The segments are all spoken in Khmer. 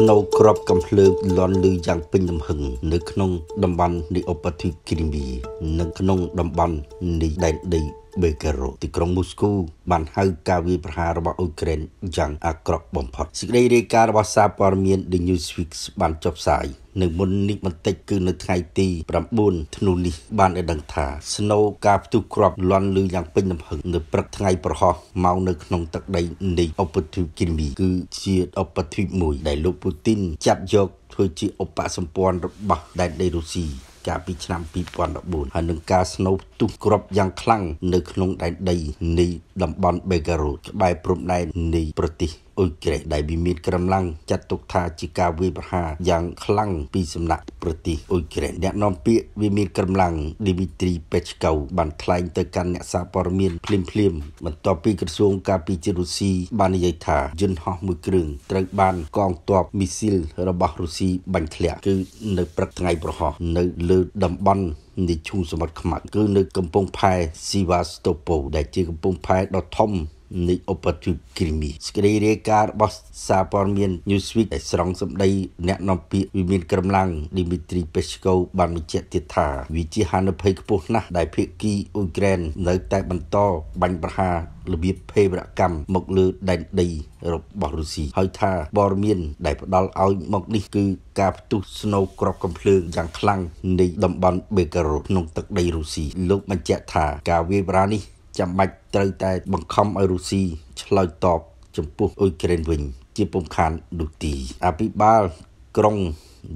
ស្នូក្របកំភ្លើងលន់ឮយ៉ាងពេញទំហឹងនៅក្នុងតំបន់នៃឧបទ្វីបគ្រីមីនៅក្នុងតំបន់នៃដែនដីបេការ៉ូទីក្រុងមូស្គូបានហៅការវាយប្រហាររបស់អ៊ុយក្រែនយ៉ាងអាក្រក់បំផុតសេចក្តីរាយការណ៍របស់សារព័ត៌មាន The Newsweek បានចុះផ្សាយនៅមុននេះបន្តិចគឺនៅថ្ងៃទី9ធ្នូនេះបានឲ្យដឹងថាស្នូការផ្ទុះគ្រាប់លាន់លឺយ៉ាងពេញលំហឹងនៅព្រឹកថ្ងៃប្រហោះមកនៅក្នុងទឹកដីនៃឧបទ្វីបគីមីគឺជាឧបទ្វីបមួយដែលលោកពូទីនចាប់យកធ្វើជាឧបសម្ព័ន្ធរបស់ដែនដីរុស្ស៊ីកាលពីឆ្នាំ2014ហើយនឹងការស្នូផ្ទុះគ្រាប់យ៉ាងខ្លាំងនៅក្នុងដែនដីនៃតំបន់បេការ៉ូក្បែរព្រំដែននៃប្រទេសអ៊ុយក្រែនដែលវាមានក្រំឡាំងចាត់ទុកថាជាការវាយប្រហារយ៉ាងខ្លាំងពីសំណាក់ប្រទេសអ៊ុយក្រែនអ្នកនាំពាក្យវាមានក្រំឡាំងឌីមីត្រីពេឆ្កូវបានថ្លែងទៅកាន់អ្នកសារព័ត៌មានភ្លាមភ្លាមបន្ទាប់ពីក្រសួងការពារជាតិរុស្ស៊ីបាននិយាយថាយន្តហោះមួយគ្រឿងត្រូវបានកងទ័ពមីស៊ីលរបស់រុស្ស៊ីបាញ់ធ្លាក់គឺនៅព្រឹកថ្ងៃប្រហោះនៅលើតំបន់នៃឈូងសមុទ្រខ្មៅគឺនៅកំពង់ផែស៊ីវ៉ាស្តូពូដែលជាកំពង់ផែដ៏ធំនៃឧបទ្វីបគ្រីមីសេចក្តីរាយការណ៍របស់សារព័ត៌មាន Newsweek ដែលស្រង់សម្ដីអ្នកនាំពាក្យវិមានក្រមឡាំង Dmitry Peskov បានបញ្ជាក់ទៀតថាវាជាហានិភ័យខ្ពស់ណាស់ដែលភាគីអ៊ុយក្រែននៅតែបន្ត បាញ់ប្រហាររបៀបភេរវកម្មមកលើដែនដីរបស់រុស្ស៊ីហើយថាព័ត៌មានដែលផ្ដល់ឲ្យមក នេះគឺការផ្ទុះស្នូក្របកំភ្លើងយ៉ាងខ្លាំងនៃតំបន់បេការ៉ូក្នុងទឹកដីរុស្ស៊ីលោកបញ្ជាក់ថាការវាយប្រហារនេះចាំបាច់ត្រូវតែ បង្ខំឲ្យរុស្ស៊ីឆ្លើយតបចំពោះអ៊ុយក្រែនវិញជាពំខាននោះទីអភិបាលក្រុង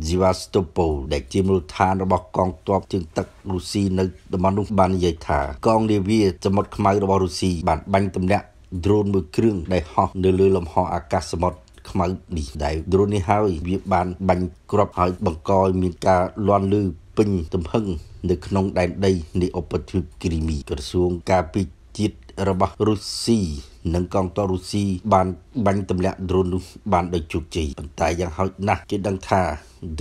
ជីវ៉ាស្ទូប៉ូលដែល ជាមូលដ្ឋានរបស់កងទ័ពជើងទឹករុស្ស៊ីនៅតំបន់នោះបាននិយាយថាកងនាវាសមុទ្រខ្មៅរបស់រុស្ស៊ីបានបាញ់ទម្លាក់ដ្រូនមួយគ្រឿងដែលហោះនៅលើលំហអាកាសសមុទ្រខ្មៅនេះដែរដ្រូននេះហើយវាបាន បាញ់គ្រាប់ហើយបង្កឲ្យមានការលាន់លឺពេញទំហឹងនៅក្នុងដែនដីនៃឧបទ្វីបគ្រីមី ក្រសួងការពារជាតិរបស់រុស្ស៊ីនិងកងទ័ពរុស្ស៊ីបានបាញ់ទម្លាក់ដ្រូននោះបានដោយជោគជ័យប៉ុន្តែយ៉ាងហោចណាស់គេដឹងថា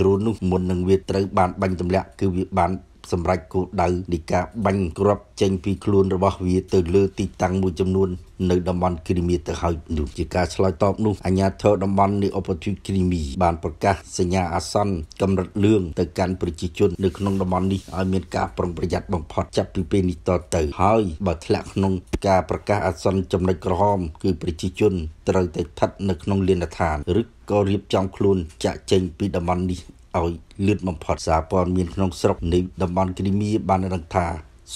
ដ្រូននោះមុននឹងវាត្រូវបានបាញ់ទម្លាក់គឺវាបានសម្រាប់គោលដៅនៃការបាញ់គ្រាប់ចេញពីខ្លួនរបស់វាទៅលើ ទីតាំងមួយចំនួន នៅតំបន់គ្រីមៀទៅហើយនោះជាការឆ្លើយតបនោះអាញាធរតំបន់នៃឧបទ្វីបគ្រីមីបាន ប្រកាសសញ្ញាអាសន្នកម្រិតលឿងទៅកាន់ប្រជាជននៅក្នុងតំបន់នេះឲ្យមានការប្រុងប្រយ័ត្នបំផុតចាប់ពីពេលនេះតទៅហើយបើធ្លាក់ក្នុងការប្រកាសអាសន្នចំណុចក្រហមគឺប្រជាជនត្រូវតែស្ថិតនៅក្នុងលៀនដ្ឋានឬក៏រៀបចំខ្លួនចាក់ចេញពីតំបន់នេះឲ្យលឿនបំផុតសារព័ត៌មានក្នុងស្រុកនៃតំបន់គ្រីមៀបានរកថា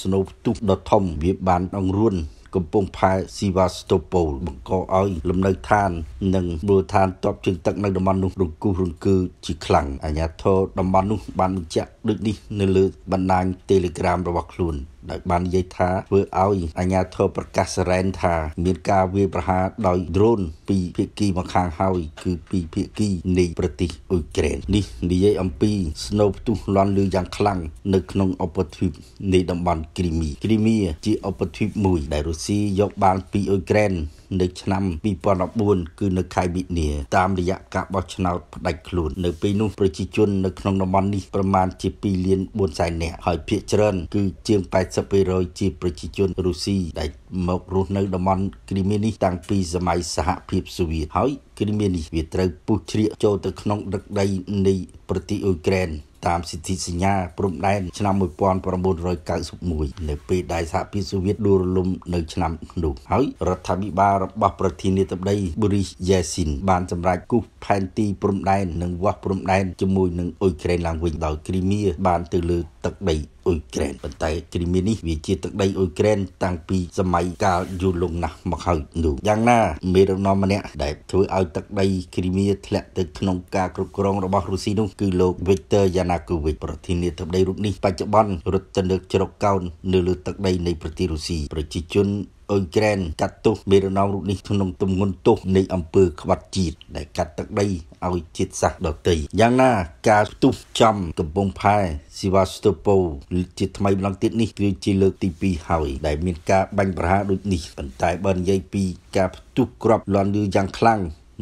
ស្នូផ្ទុះដ៏ធំវាបានអង្រួន កំពង់ផែស៊ីវ៉ាស្តូប៉ូល បង្កឲ្យលំនៅឋាននិងមូលដ្ឋានតបជើងទឹកនៅតំបន់នោះរង្គោះរង្គើជាខ្លាំងអាញាធរតំបន់នោះបានបញ្ជាក់ដូចនេះនៅលើបណ្ដាញ Telegram របស់ខ្លួន។ដោយបាននិយាយថាធ្វើឲ្យអាញាធរប្រកាសសរ៉ែនថាមានការវាយប្រហារដោយដ្រូនពីភាគីម្ខាងហើយគឺពីភាគីនៃប្រទេសអ៊ុយក្រែននេះនិយាយ អំពីស្នូផ្ទុះលាន់លឺយ៉ាងខ្លាំងនៅក្នុងឧបទ្វីបនៃតំបន់គ្រីមីគ្រីមីជាឧបទ្វីបមួយ ដែលរុស្ស៊ីយកបានពីអ៊ុយក្រែននៅឆ្នាំ2014គឺនៅខែមិនិលតាមរយៈការបោះឆ្នោតផ្ដាច់ខ្លួននៅពេលនោះប្រជាជននៅក្នុងតំបន់នេះប្រមាណជា2លាន4សែននាក់ហើយភាគច្រើនគឺជាង80%ជាប្រជាជនរុស្ស៊ីដែលមករស់នៅតំបន់គ្រីមៀនេះតាំងពីសម័យសហភាពសូវៀតហើយគ្រីមៀនេះវាត្រូវពុះជ្រៀកចូលទៅក្នុងដឹកដីនៃ ប្រទេសអ៊ុយក្រែនតាមសិទ្ធិសញ្ញាព្រំដែនឆ្នាំ1991នៅពេលដែលសហភាពសូវៀតដួលរលំនៅឆ្នាំនោះហើយរដ្ឋាភិបាលរបស់ប្រធានាធិបតី Boris Yeltsin បានសម្រេចគូសផែនទីព្រំដែននិងវាស់ព្រំដែនជាមួយនឹងអ៊ុយក្រែនឡើងវិញដោយគ្រីមៀបាន ទៅលើទឹកដីអ៊ុយក្រែនប៉ុន្តែគ្រីមៀនេះវាជាទឹកដីអ៊ុយក្រែនតាំងពីសម័យកាលយូរលង់ណាស់មកហើយនោះយ៉ាងណាមេរណមម្នាក់ដែលធ្វើឲ្យទឹកដីគ្រីមៀធ្លាក់ទៅក្នុងការគ្រប់គ្រងរបស់រុស្ស៊ីនោះគឺលោក Viktor Yanukovych ប្រធានាធិបតីរូបនេះបច្ចុប្បន្នរត់ទៅលើជ្រកកោននៅលើទឹកដីនៃប្រទេសរុស្ស៊ីប្រជាជនអ៊ុយក្រែនកាត់ទោសមេរណងរូបនេះក្នុងទំនន់ទោសនៃអំពើក្បត់ជាតិដែលកាត់ទឹកដីឲ្យជាតិសាសន៍ដទៃយ៉ាងណាការទុះចំកំពង់ផែសេវាស្ទូពោជាថ្មីម្ដងទៀតនេះគឺជាលើកទី2ហើយដែលមានការបាញ់ប្រហារដូចនេះប៉ុន្តែបើនិយាយពីការផ្ទុះក្របលាន់លឺយ៉ាងខ្លាំង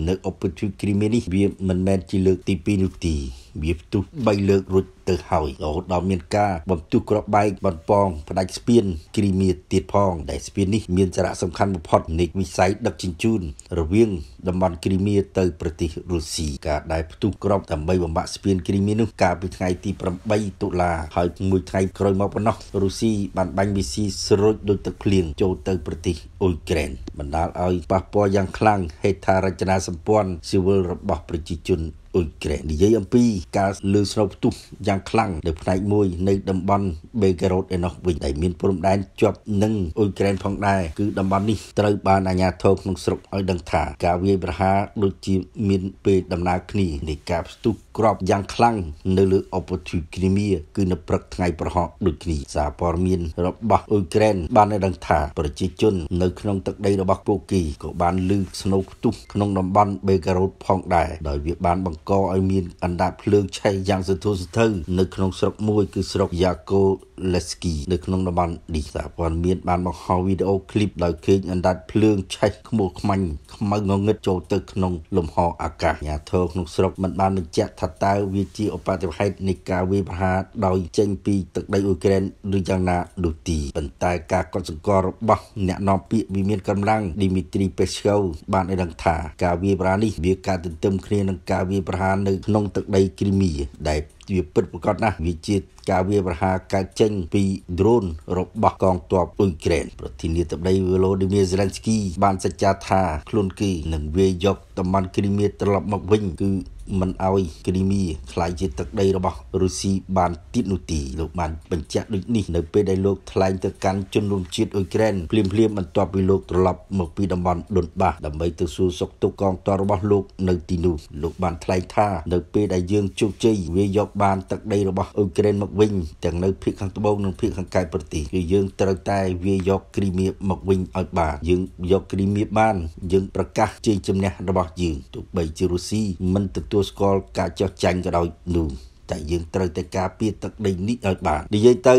នៅឧបទ្វីបគ្រីមៀនេះវាមិនមែនជាលើកទី2នោះទេរបៀបទុះ3លើករួចទៅហើយរហូតដល់មានការបន្ទុះក្របបែកបន្ពងផ្ដាច់ស្ពានគ្រីមៀទៀតផងដែលស្ពាននេះមានសារៈសំខាន់បំផុតនៃវិស័យដឹកជញ្ជូនរវាងតំបន់គ្រីមៀទៅប្រទេសរុស្ស៊ីការដែលផ្ទុះក្របដើម្បីបំបាក់ស្ពានគ្រីមៀនោះកាលពីថ្ងៃទី8តុលាហើយមួយថ្ងៃក្រោយមកប៉ុណ្ណោះរុស្ស៊ីបានបាញ់វិសីស្រូចដោយទឹកភ្លៀងចូលទៅប្រទេសអ៊ុយក្រែនបណ្ដាលឲ្យប៉ះពាល់យ៉ាងខ្លាំងហេដ្ឋារចនាសម្ព័ន្ធស៊ីវិលរបស់ប្រជាជនអ៊ុយក្រែននិយាយអំពីការលើស្រូវផ្ទុះយ៉ាងខ្លាំងនៅផ្នែកមួយនៅតំបន់បេការ៉ូតឯណោះវិញដែលមានព្រំដែនជាប់នឹងអ៊ុយក្រែនផងដែរគឺតំបន់នេះត្រូវបានអាជ្ញាធរក្នុងស្រុកឲ្យដឹងថាការវាយប្រហារដូចជាមានពេលដំណើរគ្នានៃការផ្ទុះក្របយ៉ាងខ្លាំងនៅលើអូពធីគ្រីមៀគឺនៅព្រឹកថ្ងៃប្រហោះដូចគ្នាសារព័ត៌មានរបស់អ៊ុយក្រែនបានដឹងថាប្រជាជននៅក្នុងទឹកដីរបស់ពួកគេក៏បានលឺស្នូផ្ទុះក្នុងតំបន់បេការ៉ូតផងដែរដោយវាបានបង្កឲ្យមានអណ្ដាតភ្លើងឆេះយ៉ាងសន្ធោសន្ធៅនៅក្នុងស្រុកមួយគឺស្រុកយ៉ាកូ Lesky នៅក្នុងតំបន់នេះសហព័ន្ធមានបានបង្ហោះវីដេអូឃ្លីបដោយឃើញអណ្ដាតភ្លើងឆេះខ្មោះខ្មាញ់ខ្មៅងងឹតចូលទៅក្នុងលំហ អាកាសអាញាធរក្នុងស្រុកមិនបានបញ្ជាក់ថាតើវាជាឧបទ្ទហេតុនៃការវាយប្រហារដោយចេញពីទឹកដីអ៊ុយក្រែនឬយ៉ាងណានោះទីប៉ុន្តែការកត់សម្គាល់របស់ អ្នកនាំពាក្យវិមានកម្លាំង Dmitry Peskov បានឲ្យដឹងថាការវាយប្រហារនេះវាការទន្ទឹមគ្នានឹងការវាយប្រហារនៅក្នុងទឹកដីគ្រីមៀដែលវាពិតប្រាកដណាស់វាជា ការវាប្រហារកើតចេញពី drone របស់កងទ័ពអ៊ុយក្រែនប្រធានាធិបតី Volodymyr Zelensky បានសច្ចាថាខ្លួនគេនឹងវាយយកតំបន់គ្រីមៀត្រឡប់មកវិញគឺមិនអោយគ្រីមីខ្លាយជាទឹកដីរបស់រុស្ស៊ីបានទៀតនោះទេលោកបានបញ្ជាក់ដូចនេះនៅពេលដែលលោកថ្លែងទៅកាន់ជនរួមជាតិអ៊ុយក្រែនភ្លាមភ្លាមបន្ទាប់ពីលោកត្រឡប់មកពីតំបន់ដុនបាសដើម្បីទៅសួរសុខទុក្ខកងទ័ពរបស់លោកនៅទីនោះលោកបានថ្លែងថានៅពេលដែលយើងជោគជ័យវាយកបានទឹកដីរបស់អ៊ុយក្រែនមកវិញទាំងនៅភាគខាងត្បូងនិងភាគខាងកើតប្រទេសគឺយើងត្រូវតែវាយកគ្រីមៀមកវិញឲ្យបានយើងយកគ្រីមៀបានយើងប្រកាសជ័យជំនះរបស់យើងទោះបីជារុស្ស៊ីមិនទទួលទទួលស្គាល់ការចោះចាញ់ក៏ដោយនោះតែយើងត្រូវតែការពារទឹកដីនេះឲ្យបាននិយាយទៅ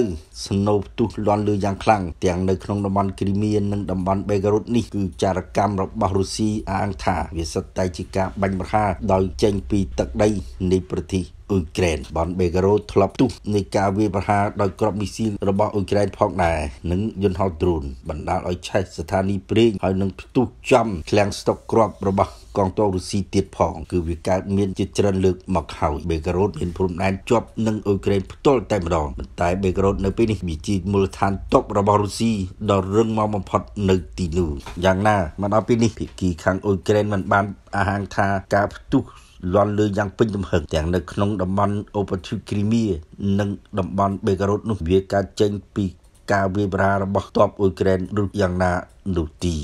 ស្នូផ្ទុះលាន់លឺយ៉ាងខ្លាំងទាំងនៅក្នុងតំបន់គ្រីមៀនិងតំបន់បេការុតនេះគឺចារកម្មរបស់រុស្ស៊ីអាងថា វាសិតតែជាការបាញ់ប្រហារដោយចេញពីទឹកដីនៃប្រទេសអ៊ុយក្រែនបានបេការ៉ូធ្លាប់ទុះនៃការវាយប្រហារដោយគ្រាប់មីស៊ីលរបស់អ៊ុយក្រែនផងដែរនិងយន្តហោះដ្រូនបណ្ដាលឲ្យឆេះស្ថានីយ៍ប្រេងហើយនឹងផ្ទុះចំឃ្លាំងស្តុកគ្រាប់របស់កងទ័ពរុស្ស៊ីទៀតផងគឺវាកើតមានជាច្រើនលើកមកហើយបេការ៉ូតមានព្រំដែនជាប់នឹងអ៊ុយក្រែនផ្ទាល់តែម្ដងប៉ុន្តែបេការ៉ូតនៅពេលនេះវាជាមូលដ្ឋានទ័ពរបស់រុស្ស៊ីដ៏រឹងមាំបំផុតនៅទីនោះយ៉ាងណាមកដល់ពេលនេះភាគីខាងអ៊ុយក្រែនមិនបានអាហាងថាការផ្ទុះលន់លឺយ៉ាងពេញទំហឹងទាំងនៅក្នុងតំបន់អូប៉ាធូគ្រីមៀនិងតំបន់បេការ៉ូតនោះវាកើតចេញពីការវាយប្រារបស់ទ័ពអ៊ុយក្រែនឬយ៉ាងណានោះទី